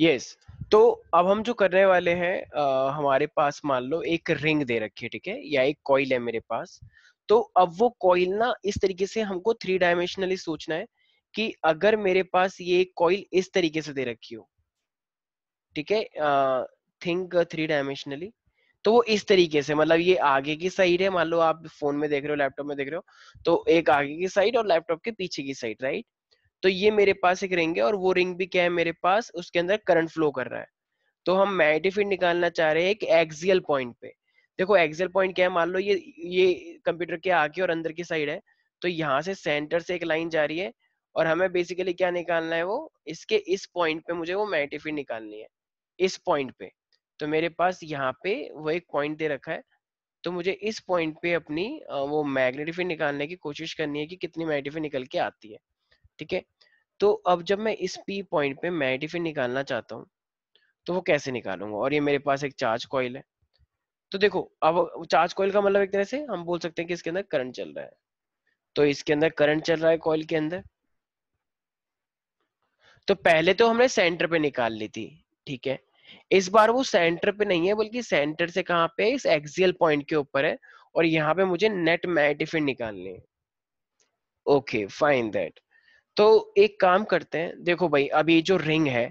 Yes yes. तो अब हम जो करने वाले हैं हमारे पास मान लो एक रिंग दे रखी है ठीक है या एक कॉइल है मेरे पास तो अब वो कॉइल ना इस तरीके से हमको थ्री डायमेंशनली सोचना है कि अगर मेरे पास ये कॉइल इस तरीके से दे रखी हो ठीक है थिंक थ्री डायमेंशनली तो वो इस तरीके से मतलब ये आगे की साइड है मान लो आप फोन में देख रहे हो लैपटॉप में देख रहे हो तो एक आगे की साइड और लैपटॉप के पीछे की साइड राइट तो ये मेरे पास एक रिंग है और वो रिंग भी क्या है मेरे पास उसके अंदर करंट फ्लो कर रहा है तो हम मैग्नेटिक फील्ड निकालना चाह रहे हैं एक एक्सियल पॉइंट पे देखो एक्सियल पॉइंट क्या है मान लो ये ये कंप्यूटर के आगे और अंदर की साइड है तो यहाँ से सेंटर से एक लाइन जा रही है और हमें बेसिकली क्या निकालना है वो इसके इस पॉइंट पे मुझे वो मैग्नेटिक फील्ड निकालनी है इस पॉइंट पे तो मेरे पास यहाँ पे वो एक पॉइंट दे रखा है तो मुझे इस पॉइंट पे अपनी वो मैग्नेटिक फील्ड निकालने की कोशिश करनी है कि कितनी मैग्नेटिक फील्ड निकल के आती है ठीक है तो अब जब मैं इस पी पॉइंट पे मैग्नीफिन निकालना चाहता हूँ तो वो कैसे निकालूंगा और ये मेरे पास एक चार्ज कॉइल है तो देखो अब चार्ज कॉइल का मतलब एक तरह से हम बोल सकते हैं कि इसके अंदर करंट चल रहा है तो इसके अंदर करंट चल रहा है कॉइल के अंदर तो पहले तो हमने सेंटर पे निकाल ली थी ठीक है इस बार वो सेंटर पे नहीं है बल्कि सेंटर से कहां पे इस एक्सियल पॉइंट के ऊपर है और यहां पे मुझे नेट मैग्नेटिफिन है ओके फाइन दैट तो एक काम करते हैं देखो भाई अब ये जो रिंग है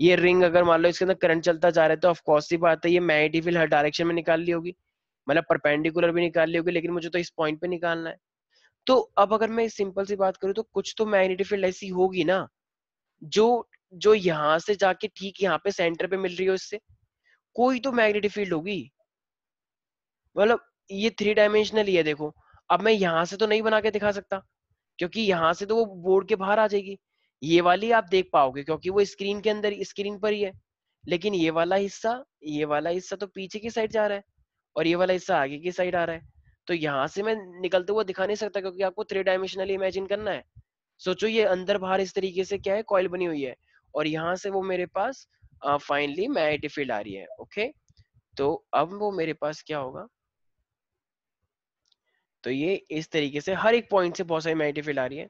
ये रिंग अगर मान लो इसके अंदर करंट चलता जा रहा है तो ऑफकोर्स ही बात है ये मैग्नेटिक फील्ड हर डायरेक्शन में निकाल ली होगी मतलब परपेंडिकुलर भी निकाल ली होगी लेकिन मुझे तो इस पॉइंट पे निकालना है तो अब अगर मैं सिंपल सी बात करूँ तो कुछ तो मैग्नेटिक फील्ड ऐसी होगी ना जो जो यहाँ से जाके ठीक यहाँ पे सेंटर पे मिल रही हो इससे कोई तो मैग्नेटिक फील्ड होगी मतलब ये थ्री डायमेंशनल ही है देखो अब मैं यहाँ से तो नहीं बना के दिखा सकता क्योंकि यहाँ से तो वो बोर्ड के बाहर आ जाएगी ये वाली आप देख पाओगे क्योंकि वो स्क्रीन के अंदर स्क्रीन पर ही है लेकिन ये वाला हिस्सा ये वाला हिस्सा तो पीछे की साइड जा रहा है और ये वाला हिस्सा आगे की साइड आ रहा है तो यहाँ से मैं निकलते हुआ दिखा नहीं सकता क्योंकि आपको थ्री डायमेंशनली इमेजिन करना है सोचो ये अंदर बाहर इस तरीके से क्या है कॉइल बनी हुई है और यहाँ से वो मेरे पास फाइनली मैग्नेटिक फील्ड आ रही है ओके तो अब वो मेरे पास क्या होगा तो ये इस तरीके से हर एक पॉइंट से बहुत सारी मैग्नेटिक फील्ड आ रही है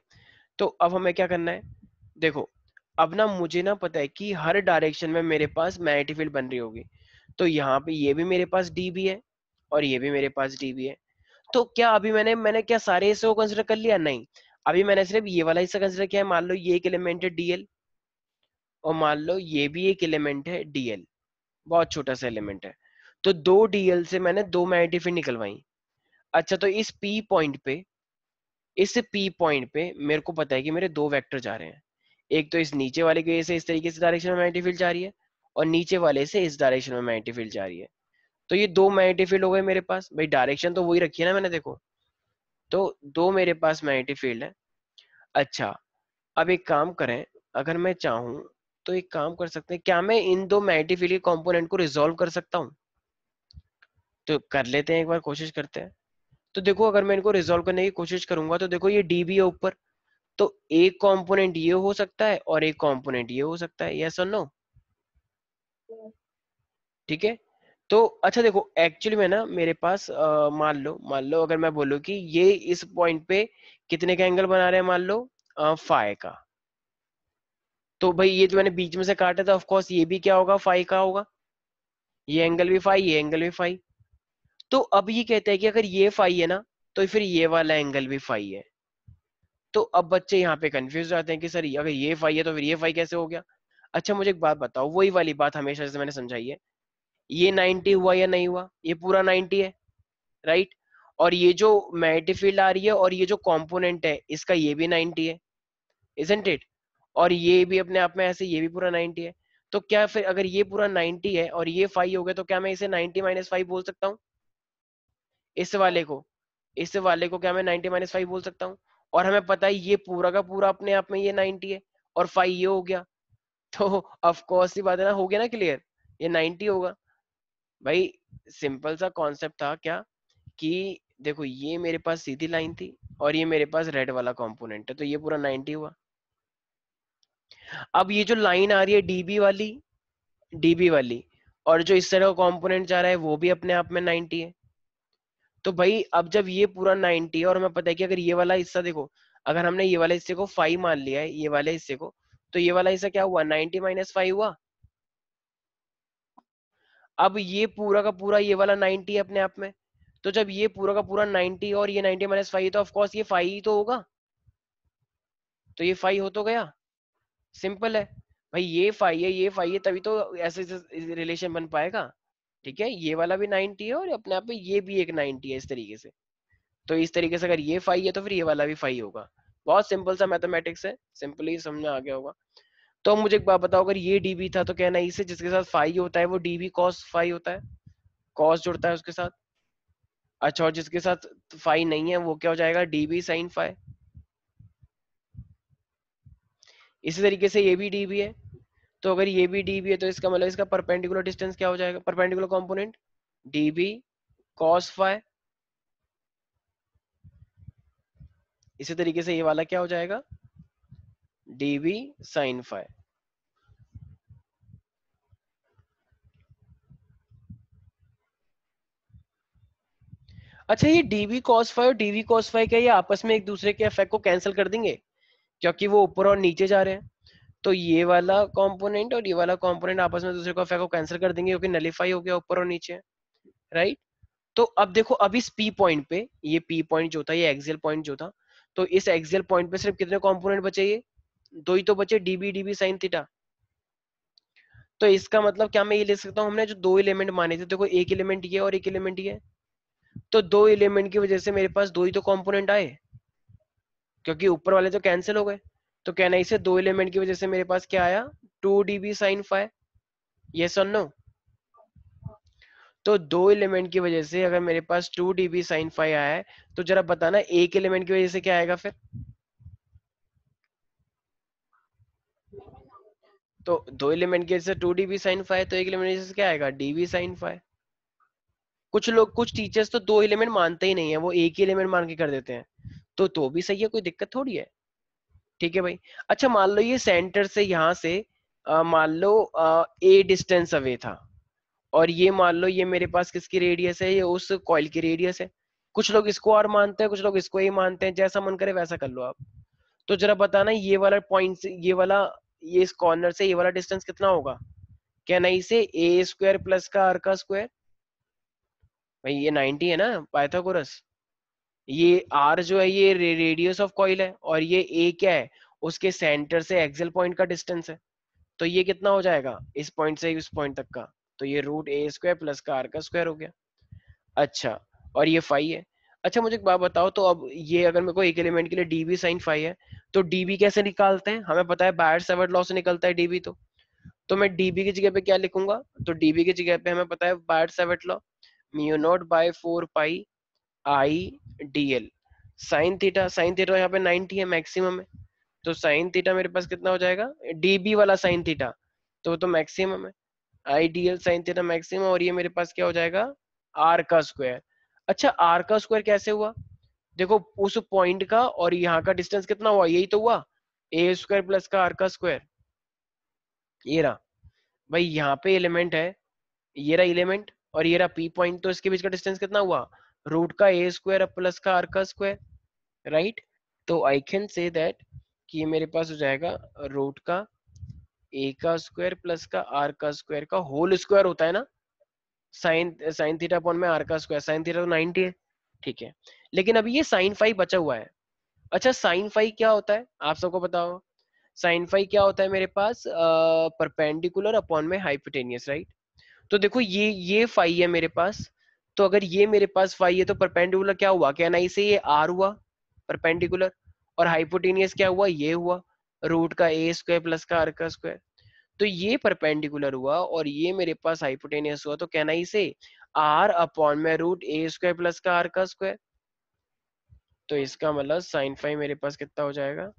तो अब हमें क्या करना है देखो अब ना मुझे ना पता है कि हर डायरेक्शन में मेरे पास मैग्नेटिक फील्ड बन रही होगी तो यहाँ पे ये भी मेरे पास डी भी है और ये भी मेरे पास डी भी है तो क्या अभी मैंने मैंने क्या सारे हिस्से को कंसिडर कर लिया नहीं अभी मैंने सिर्फ ये वाला हिस्सा कंसिडर किया है मान लो ये एक एलिमेंट है डीएल और मान लो ये भी एक एलिमेंट है डीएल बहुत छोटा सा एलिमेंट है तो दो डीएल से मैंने दो मैग्नेटिक फील्ड निकलवाई अच्छा तो इस पी पॉइंट पे इस पी पॉइंट पे मेरे को पता है कि मेरे दो वेक्टर जा रहे हैं एक तो इस नीचे वाले की वजह से इस तरीके से डायरेक्शन में मैग्नेटिक फील्ड जा रही है और नीचे वाले से इस डायरेक्शन में मैग्नेटिक फील्ड जा रही है तो ये दो मैग्नेटिक फील्ड हो गए मेरे पास भाई डायरेक्शन तो वही रखी है ना मैंने देखो तो दो मेरे पास मैग्नेटिक फील्ड है अच्छा अब एक काम करें अगर मैं चाहूँ तो एक काम कर सकते हैं क्या मैं इन दो मैग्नेटिक फील्ड के कॉम्पोनेंट को रिजोल्व कर सकता हूँ तो कर लेते हैं एक बार कोशिश करते हैं तो देखो अगर मैं इनको रिजोल्व करने की कोशिश करूंगा तो देखो ये डी बी है ऊपर तो एक कंपोनेंट ये हो सकता है और एक कंपोनेंट ये हो सकता है यस और नो ठीक है तो अच्छा देखो एक्चुअली में ना मेरे पास मान लो मान लो अगर मैं बोलू कि ये इस पॉइंट पे कितने का एंगल बना रहे हैं मान लो फाइव का तो भाई ये जो मैंने बीच में से काटा था ऑफकोर्स ये भी क्या होगा फाइव का होगा ये एंगल भी फाइव ये एंगल भी फाइव तो अब ये कहते हैं कि अगर ये फाई है ना तो फिर ये वाला एंगल भी फाई है तो अब बच्चे यहाँ पे कंफ्यूज रहते हैं कि सर अगर ये फाई है तो फिर ये फाई कैसे हो गया अच्छा मुझे एक बात बताओ वही वाली बात हमेशा से मैंने समझाई है ये 90 हुआ या नहीं हुआ ये पूरा 90 है राइट और ये जो मैग्नेटिक फील्ड आ रही है और ये जो कॉम्पोनेंट है इसका ये भी नाइनटी है इजेंट इट और ये भी अपने आप में ऐसे ये भी पूरा नाइनटी है तो क्या फिर अगर ये पूरा नाइनटी है और ये फाइव हो गया तो क्या मैं इसे नाइनटी माइनस फाइव बोल सकता हूँ इस वाले को इस वाले को क्या मैं नाइनटी माइनस फाइव बोल सकता हूँ और हमें पता है ये पूरा का पूरा अपने आप में ये नाइनटी है और फाइव ये हो गया तो अफकोर्स ये बात है ना हो गया ना क्लियर ये नाइनटी होगा भाई सिंपल सा कॉन्सेप्ट था क्या कि देखो ये मेरे पास सीधी लाइन थी और ये मेरे पास रेड वाला कंपोनेंट है तो ये पूरा 90 हुआ अब ये जो लाइन आ रही है डीबी वाली डीबी वाली और जो इस तरह का कंपोनेंट जा रहा है वो भी अपने आप में 90 है तो भाई अब जब ये पूरा नाइनटी है और हमें पता है कि अगर ये वाला हिस्सा देखो अगर हमने ये वाले हिस्से को फाइव मान लिया है ये वाले हिस्से को तो ये वाला हिस्सा क्या हुआ नाइनटी माइनस फाइव हुआ अब ये पूरा का पूरा ये वाला नाइनटी है अपने आप में तो जब ये पूरा का पूरा नाइनटी और ये नाइनटी माइनस फाइव तो ऑफकोर्स ये फाइव ही तो होगा तो ये फाइव हो तो गया सिंपल है भाई ये फाइव है ये फाइव है तभी तो ऐसे रिलेशन बन पाएगा ठीक है ये वाला भी 90 है और अपने आप में ये भी एक 90 है इस तरीके से तो इस तरीके से अगर ये फाइव है तो फिर ये वाला भी फाइव होगा बहुत सिंपल सा मैथमेटिक्स है सिंपली समझ आ गया होगा तो मुझे एक बात बताओ अगर ये डीबी था तो कहना इसे जिसके साथ फाइव होता है वो डीबी कॉस फाइव होता है कॉस जुड़ता है उसके साथ अच्छा और जिसके साथ फाइव नहीं है वो क्या हो जाएगा डीबी साइन फाइव इसी तरीके से ये भी डीबी है तो अगर ये भी डी बी है तो इसका मतलब इसका परपेंडिकुलर डिस्टेंस क्या हो जाएगा perpendicular component D B cos five इसी तरीके से ये वाला क्या हो जाएगा डी बी साइन फाइव अच्छा ये बी कॉस फाइव और डीवी कॉस फाइव क्या ये आपस में एक दूसरे के इफेक्ट को कैंसिल कर देंगे क्योंकि वो ऊपर और नीचे जा रहे हैं तो ये वाला कॉम्पोनेंट और ये वाला कॉम्पोनेंट आपस में दूसरे को को कैंसिल कर देंगे क्योंकि नलीफाई हो गया ऊपर और नीचे राइट तो अब देखो अब इस पी पॉइंट पे ये पी पॉइंट जो था ये एक्सियल पॉइंट जो था तो इस एक्सियल पॉइंट पे सिर्फ कितने कॉम्पोनेंट बचे ये दो ही तो बचे डीबी डीबी साइन थीटा तो इसका मतलब क्या मैं ये ले सकता हूँ हमने जो दो एलिमेंट माने थे देखो एक एलिमेंट ये और एक एलिमेंट ये तो दो एलिमेंट की वजह से मेरे पास दो ही तो कॉम्पोनेंट आए क्योंकि ऊपर वाले तो कैंसिल हो गए तो कहना इसे दो एलिमेंट की वजह से मेरे पास क्या आया two D B sine five ये और नो तो दो एलिमेंट की वजह से अगर मेरे पास two D B sine five आया है तो जरा बताना एक एलिमेंट की वजह से क्या आएगा फिर तो दो एलिमेंट की वजह से two D B sine five तो एक एलिमेंट की वजह से क्या आएगा डी बी साइन फाइव कुछ लोग कुछ टीचर्स तो दो एलिमेंट मानते ही नहीं है वो एक ही एलिमेंट मान के कर देते हैं तो तो भी सही है कोई दिक्कत थोड़ी है ठीक है भाई अच्छा मान लो ये सेंटर से यहाँ से मान लो ए डिस्टेंस अवे था और ये मान लो ये मेरे पास किसकी रेडियस है ये उस कॉयल की रेडियस है कुछ लोग इसको और मानते हैं कुछ लोग इसको ही मानते हैं जैसा मन करे वैसा कर लो आप तो जरा बताना ये वाला पॉइंट ये वाला ये इस कॉर्नर से ये वाला डिस्टेंस कितना होगा क्या नहीं से ए स्क्वायर प्लस का आर का स्क्वायर भाई ये 90 है ना पाइथागोरस ये आर जो है ये रेडियस ऑफ कॉइल है और ये ए क्या है उसके सेंटर से एक्सल पॉइंट का डिस्टेंस है तो ये कितना हो जाएगा इस पॉइंट से इस पॉइंट तक का तो ये रूट ए स्क्वायर प्लस का आर का स्क्वायर हो गया अच्छा और ये फाइव है अच्छा मुझे एक बात बताओ तो अब ये अगर मेरे को एक एलिमेंट के लिए डी बी साइन फाइव है तो डी बी कैसे निकालते हैं हमें पता है बायर सेवर्ड लॉ से निकलता है डीबी तो तो मैं डीबी की जगह पे क्या लिखूंगा तो डीबी की जगह पे हमें पता है Biot Savart law mu naught by four pi I D L sine theta sine theta यहाँ पे 90 है मैक्सिमम है तो साइन थीटा मेरे पास कितना हो जाएगा डीबी वाला साइन थीटा तो वो तो मैक्सिमम है I D L sine theta maximum और ये मेरे पास क्या हो जाएगा आर का स्क्वायर अच्छा आर का स्क्वायर कैसे हुआ देखो उस पॉइंट का और यहाँ का डिस्टेंस कितना हुआ यही तो हुआ ए स्क्वायर प्लस का आर का स्क्वायर ये रहा भाई यहाँ पे एलिमेंट है ये रहा एलिमेंट और ये रहा पी पॉइंट तो इसके बीच का डिस्टेंस कितना हुआ रूट का ए स्क्वायर प्लस का आर का स्क्वायर राइट तो आई कैन से दैट कि ये मेरे पास हो जाएगा रूट का ए का स्क्वायर प्लस का आर का स्क्वायर का होल स्क्वायर होता है ना साइन साइन थीटा पॉन में आर का स्क्वायर साइन थीटा तो नाइनटी है ठीक है लेकिन अभी ये साइन फाइव बचा हुआ है अच्छा साइन फाइव क्या होता है आप सबको बताओ साइन फाइव क्या होता है मेरे पास परपेंडिकुलर अपॉन में हाइपोटेनियस राइट तो देखो ये ये फाइव है मेरे पास तो अगर ये मेरे पास फाइव है तो परपेंडिकुलर क्या हुआ क्या ना इसे ये आर हुआ परपेंडिकुलर और हाइपोटीनियस क्या हुआ ये हुआ रूट का ए स्क्वायर प्लस का आर का स्क्वायर तो ये परपेंडिकुलर हुआ और ये मेरे पास हाइपोटेनियस हुआ तो कहना ही से आर अपॉन में रूट ए स्क्वायर प्लस का आर का स्क्वायर तो इसका मतलब साइन फाइव मेरे पास कितना हो जाएगा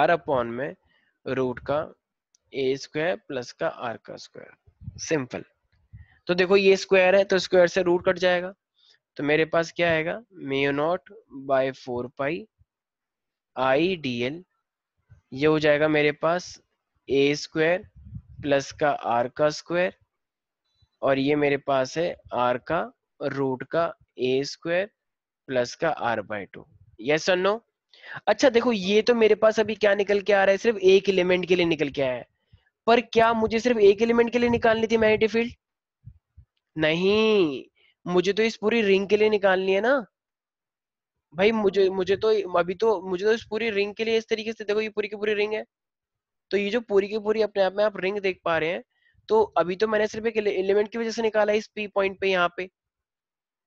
आर अपॉन में रूट का ए स्क्वायर प्लस का आर का स्क्वायर सिंपल तो देखो ये स्क्वायर है तो स्क्वायर से रूट कट जाएगा तो मेरे पास क्या आएगा mu naught by four pi I D L ये हो जाएगा मेरे पास ए स्क्वायर प्लस का आर का स्क्वायर और ये मेरे पास है आर का रूट का ए स्क्वायर प्लस का आर बाय टू यस और नो अच्छा देखो ये तो मेरे पास अभी क्या निकल के आ रहा है सिर्फ एक एलिमेंट के लिए निकल के आया है पर क्या मुझे सिर्फ एक एलिमेंट के लिए निकालनी थी मैग्नेटिक फील्ड नहीं मुझे तो इस पूरी रिंग के लिए निकालनी है ना भाई मुझे मुझे तो अभी तो मुझे तो इस पूरी रिंग के लिए इस तरीके से देखो ये पूरी की पूरी रिंग है तो ये जो पूरी की पूरी अपने आप में आप रिंग देख पा रहे हैं तो अभी तो मैंने सिर्फ एक एलिमेंट की वजह से निकाला इस पी पॉइंट पे यहाँ पे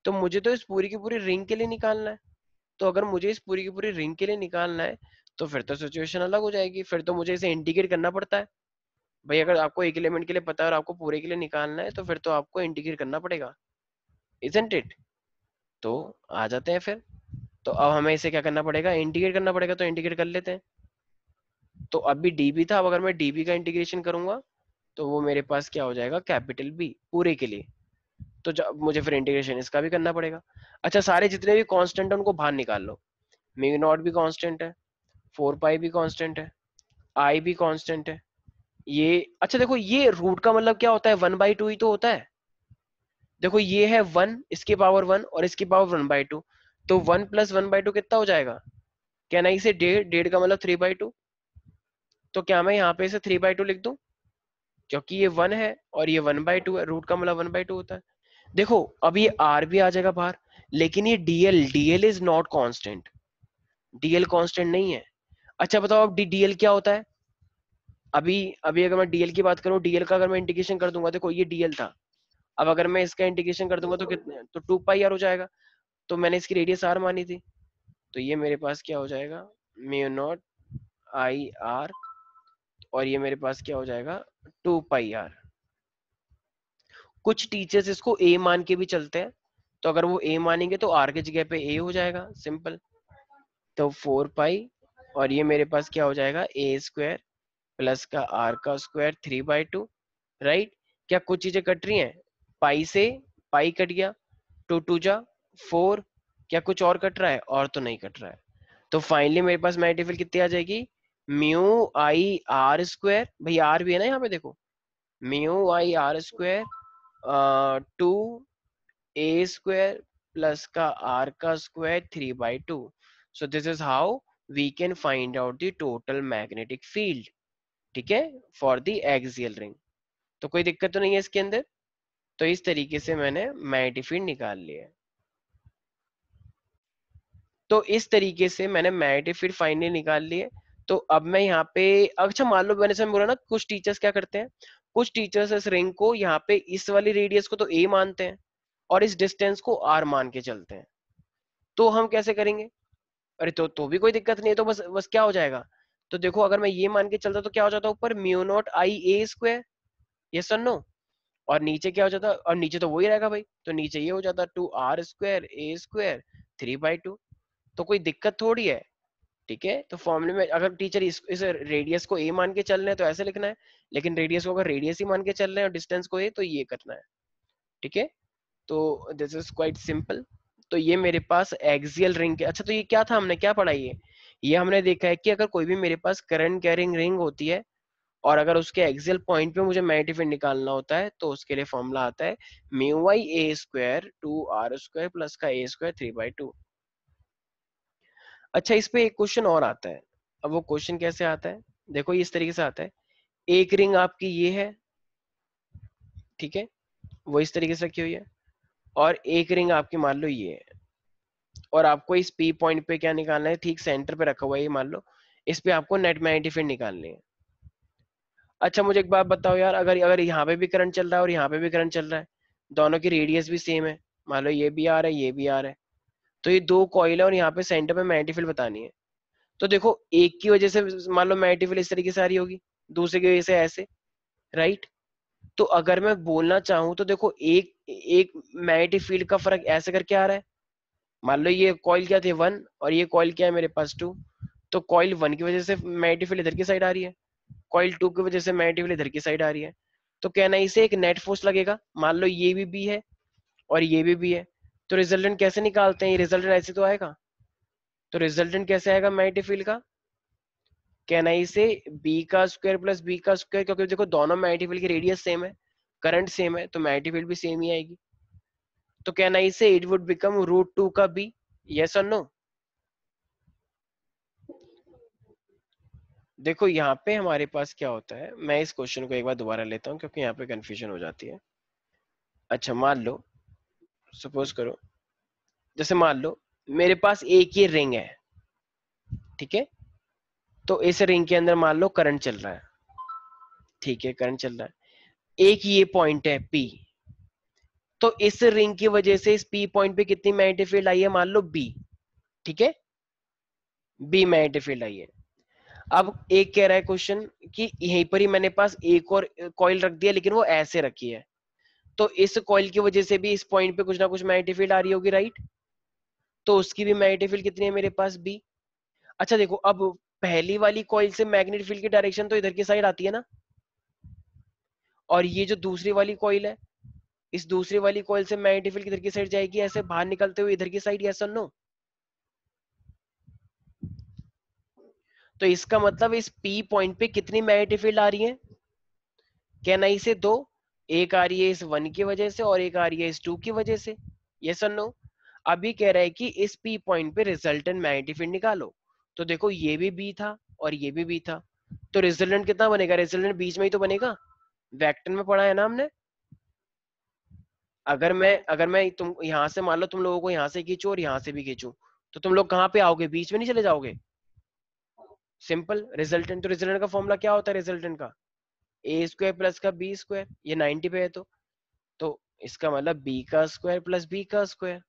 तो मुझे तो इस पूरी की पूरी रिंग के लिए निकालना है तो अगर मुझे इस पूरी की पूरी रिंग के लिए निकालना है तो फिर तो सिचुएशन अलग हो जाएगी फिर तो मुझे इसे इंडिकेट करना पड़ता है भाई अगर आपको एक एलिमेंट के लिए पता है और आपको पूरे के लिए निकालना है तो फिर तो आपको इंटीग्रेट करना पड़ेगा इजेंट इट तो आ जाते हैं फिर तो अब हमें इसे क्या करना पड़ेगा इंटीग्रेट करना पड़ेगा तो इंटीग्रेट कर लेते हैं तो अभी डीबी था अब अगर मैं डीबी का इंटीग्रेशन करूंगा तो वो मेरे पास क्या हो जाएगा कैपिटल बी पूरे के लिए तो जब मुझे फिर इंटीग्रेशन इसका भी करना पड़ेगा अच्छा सारे जितने भी कांस्टेंट है उनको बाहर निकाल लो म्यू नॉट भी कांस्टेंट है फोर पाई भी कांस्टेंट है आई भी कांस्टेंट है ये अच्छा देखो ये रूट का मतलब क्या होता है वन बाई टू ही तो होता है देखो ये है वन इसके पावर वन और इसके पावर वन बाई टू तो one plus one by two कितना हो जाएगा क्या ना इसे डेढ़ डेढ़ का मतलब थ्री बाई टू तो क्या मैं यहाँ पे इसे थ्री बाई टू लिख दू क्योंकि ये वन है और ये वन बाई टू है रूट का मतलब वन बाई टू होता है देखो अब ये आर भी आ जाएगा बाहर लेकिन ये DL DL is not constant DL constant नहीं है अच्छा बताओ अब डीएल क्या होता है अभी अभी अगर मैं डीएल की बात करूं डीएल का अगर मैं इंटीग्रेशन कर दूंगा देखो ये डीएल था अब अगर मैं इसका इंटीग्रेशन कर दूंगा तो कितने तो टू पाई आर हो जाएगा तो मैंने इसकी रेडियस आर मानी थी तो ये मेरे पास क्या हो जाएगा म्यू नॉट आई आर और ये मेरे पास क्या हो जाएगा टू पाई आर कुछ टीचर्स इसको ए मान के भी चलते हैं तो अगर वो ए मानेंगे तो आर के जगह पे ए हो जाएगा सिंपल तो फोर पाई और ये मेरे पास क्या हो जाएगा ए स्क्वायर प्लस का आर का square three by two right क्या कुछ चीजें कट रही हैं पाई से पाई कट गया टू टू जा फोर क्या कुछ और कट रहा है और तो नहीं कट रहा है तो फाइनली मेरे पास मैटिफिल कितनी आ जाएगी म्यू आई आर स्क्वायर भाई आर भी है ना यहाँ पे देखो mu I R square two A square plus का आर का square three by two so this is how we can find out the total magnetic field ठीक है फॉर दी एक्सियल रिंग तो कोई दिक्कत तो नहीं है इसके अंदर तो इस तरीके से मैंने मैग्नेटिक फील्ड निकाल लिया तो इस तरीके से मैंने मैग्नेटिक फील्ड फाइनली निकाल लिए तो अब मैं यहाँ पे अच्छा मान लो मैंने बोला ना कुछ टीचर्स क्या करते हैं कुछ टीचर्स इस रिंग को यहाँ पे इस वाली रेडियस को तो ए मानते हैं और इस डिस्टेंस को आर मान के चलते हैं तो हम कैसे करेंगे अरे तो तो भी कोई दिक्कत नहीं है तो बस बस क्या हो जाएगा तो देखो अगर मैं ये मान के चलता तो क्या हो जाता ऊपर mu naught I A square yes or no और नीचे क्या हो जाता और नीचे तो वही रहेगा भाई तो नीचे ये हो जाता two R square A square three by two तो कोई दिक्कत थोड़ी है ठीक है तो फॉर्मुले में अगर टीचर इस, इस रेडियस को ए मान के चल रहे हैं तो ऐसे लिखना है लेकिन रेडियस को अगर रेडियस ही मान के चल रहे हैं और डिस्टेंस को ए तो ये करना है ठीक है तो दिस इज क्वाइट सिंपल तो ये मेरे पास एक्सियल रिंग के अच्छा तो ये क्या था हमने क्या पढ़ाई ये ये हमने देखा है कि अगर कोई भी मेरे पास करंट कैरिंग रिंग होती है और अगर उसके एक्सल पॉइंट पे मुझे मैग्नेटिक फील्ड निकालना होता है तो उसके लिए फॉर्मूला आता है mu Y A square two R square plus का A square three by two अच्छा इस पे एक क्वेश्चन और आता है अब वो क्वेश्चन कैसे आता है देखो इस तरीके से आता है एक रिंग आपकी ये है ठीक है वो इस तरीके से रखी हुई है और एक रिंग आपकी मान लो ये है और आपको इस पी पॉइंट पे क्या निकालना है ठीक सेंटर पे रखा हुआ है ये मान लो इस पे आपको नेट मैग्नेटिक फील्ड निकालनी है अच्छा मुझे एक बात बताओ यार अगर अगर यहाँ पे भी करंट चल रहा है और यहाँ पे भी करंट चल रहा है दोनों की रेडियस भी सेम है मान लो ये भी आ रहा है ये भी आ रहा है तो ये दो कॉइल है और यहाँ पे सेंटर पे मैग्नेटिक फील्ड बतानी है तो देखो एक की वजह से मान लो मैग्नेटिक फील्ड इस तरीके से आ रही होगी दूसरे की वजह से ऐसे राइट तो अगर मैं बोलना चाहूँ तो देखो एक एक मैग्नेटिक फील्ड का फर्क ऐसे करके आ रहा है मान लो ये कॉइल क्या थे वन और ये कॉइल क्या है मेरे पास टू तो कॉइल वन की वजह से मैग्नेटिक फील्ड इधर की साइड आ रही है कॉइल टू की वजह से मैग्नेटिक फील्ड इधर की साइड आ रही है तो कहना इसे एक नेट फोर्स लगेगा मान लो ये भी बी है और ये भी बी है तो रिजल्टेंट कैसे निकालते हैं ये रिजल्टेंट ऐसे तो आएगा तो रिजल्टेंट कैसे आएगा मैग्नेटिक फील्ड का कहना इसे बी का स्क्वायर प्लस बी का स्क्वायर क्योंकि देखो दोनों मैग्नेटिक फील्ड की रेडियस सेम है करंट सेम है तो मैग्नेटिक फील्ड भी सेम ही आएगी तो can I say it would become root two का बी यस और नो देखो यहाँ पे हमारे पास क्या होता है मैं इस क्वेश्चन को एक बार दोबारा लेता हूँ क्योंकि यहाँ पे कंफ्यूजन हो जाती है अच्छा मान लो सपोज करो जैसे मान लो मेरे पास एक ही रिंग है ठीक है तो इस रिंग के अंदर मान लो करंट चल रहा है ठीक है करंट चल रहा है एक ये पॉइंट है पी तो इस रिंग की वजह से इस पी पॉइंट पे कितनी मैग्नेटिक फील्ड आई है मान लो बी ठीक है बी मैग्नेटिक फील्ड आई है अब एक कह रहा है क्वेश्चन कि यहीं पर ही मैंने पास एक और कॉइल रख दिया लेकिन वो ऐसे रखी है तो इस कॉइल की वजह से भी इस पॉइंट पे कुछ ना कुछ मैग्नेटिक फील्ड आ रही होगी राइट तो उसकी भी मैग्नेटिक फील्ड कितनी है मेरे पास बी अच्छा देखो अब पहली वाली कॉइल से मैग्नेटिक फील्ड की डायरेक्शन तो इधर की साइड आती है ना और ये जो दूसरी वाली कॉइल है इस दूसरी वाली कॉल से मैग्नेटिक फील्ड किधर की साइड जाएगी ऐसे बाहर निकलते हुए इधर की साइड या सर तो इसका मतलब इस पी पॉइंट पे कितनी मैग्नेटिक फील्ड आ रही है कहना से दो एक आ रही है इस वन की वजह से और एक आ रही है इस टू की वजह से ये सन्नो अभी कह रहा है कि इस पी पॉइंट पे रिजल्टेंट मैग्नेटिक फील्ड निकालो तो देखो ये भी बी था और ये भी बी था तो रिजल्टेंट कितना बनेगा रिजल्टेंट बीच में ही तो बनेगा वेक्टर में पढ़ा है ना हमने अगर मैं अगर मैं तुम यहाँ से मान लो तुम लोगों को यहाँ से खींचू और यहाँ से भी खींचू तो तुम लोग कहाँ पे आओगे बीच में नहीं चले जाओगे सिंपल रिजल्टेंट तो रिजल्टेंट का फॉर्मूला क्या होता है रिजल्टेंट का ए स्क्वायर प्लस का बी स्क्वायर ये नाइनटी पे है तो तो इसका मतलब बी का स्क्वायर प्लस बी का स्क्वायर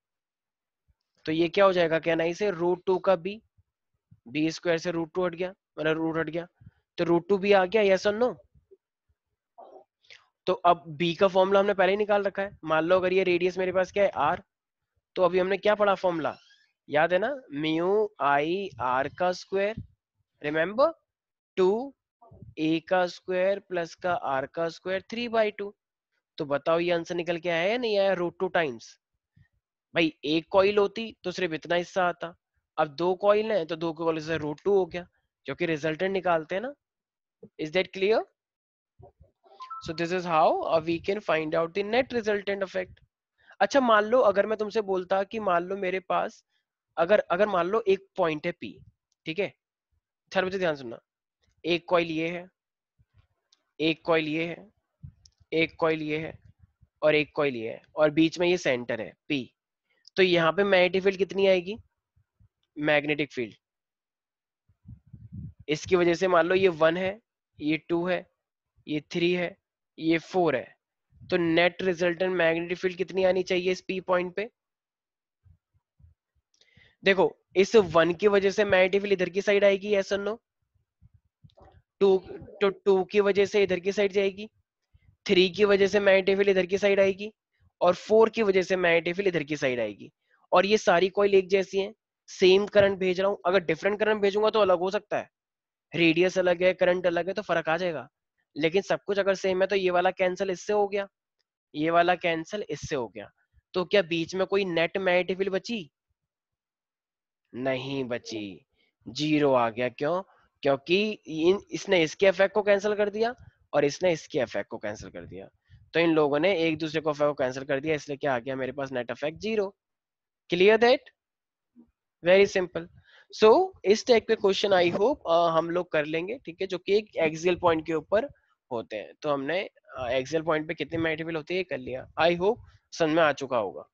तो ये क्या हो जाएगा क्या नहीं से रूट टू का बी बी स्क्वायर से रूट टू हट गया मतलब रूट हट गया तो रूट टू भी आ गया यस और नो तो अब बी का फॉर्मूला हमने पहले ही निकाल रखा है मान लो अगर ये रेडियस मेरे पास क्या है आर तो अभी हमने क्या पढ़ा फॉर्मूला याद है ना म्यू आई आर का स्क्वायर रिमेम्बर टू ए का स्क्वायर प्लस का आर का स्क्वायर थ्री बाई टू तो बताओ ये आंसर निकल के आया या नहीं आया रूट टू टाइम्स भाई एक कॉइल होती तो सिर्फ इतना हिस्सा आता अब दो कॉइल है तो दो कॉइल से रूट टू हो गया जो कि रिजल्टेंट निकालते हैं ना is that clear so this is how we can find out the net resultant effect अच्छा मान लो अगर मैं तुमसे बोलता कि मान लो मेरे पास अगर अगर मान लो एक पॉइंट है पी ठीक है सर मुझे ध्यान सुनना एक कॉइल ये है एक कॉइल ये है एक कॉइल ये है और एक कॉइल ये है और बीच में ये सेंटर है पी तो यहाँ पे मैग्नेटिक फील्ड कितनी आएगी मैग्नेटिक फील्ड इसकी वजह से मान लो ये वन है ये टू है ये थ्री है ये फोर है तो नेट रिजल्टेंट मैग्नेटिक फील्ड कितनी आनी चाहिए इस पी पॉइंट पे देखो इस वन की वजह से मैग्नेटिक फील्ड इधर की साइड आएगी ऐसा नो टू तो टू की वजह से इधर की साइड जाएगी थ्री की वजह से मैग्नेटिक फील्ड इधर की साइड आएगी और फोर की वजह से मैग्नेटिक फील्ड इधर की साइड आएगी और ये सारी कॉइल एक जैसी है सेम करंट भेज रहा हूं अगर डिफरेंट करंट भेजूंगा तो अलग हो सकता है रेडियस अलग है करंट अलग है तो फर्क आ जाएगा लेकिन सब कुछ अगर सेम है तो ये वाला कैंसिल इससे हो गया ये वाला कैंसिल इससे हो गया तो क्या बीच में कोई नेट मैरिट फील्ड बची नहीं बची जीरो आ गया क्यों क्योंकि इन इसने इसके इफेक्ट को कैंसिल कर दिया और इसने इसके इफेक्ट को कैंसिल कर दिया तो इन लोगों ने एक दूसरे को इफेक्ट को कैंसिल कर दिया इसलिए क्या आ गया मेरे पास net effect zero clear that very simple so इस टाइप के क्वेश्चन आई होप हम लोग कर लेंगे ठीक है जो कि एक एक्सियल पॉइंट के ऊपर होते हैं तो हमने एक्सियल पॉइंट पे कितने मेटेबल होते हैं ये कर लिया आई होप समझ में आ चुका होगा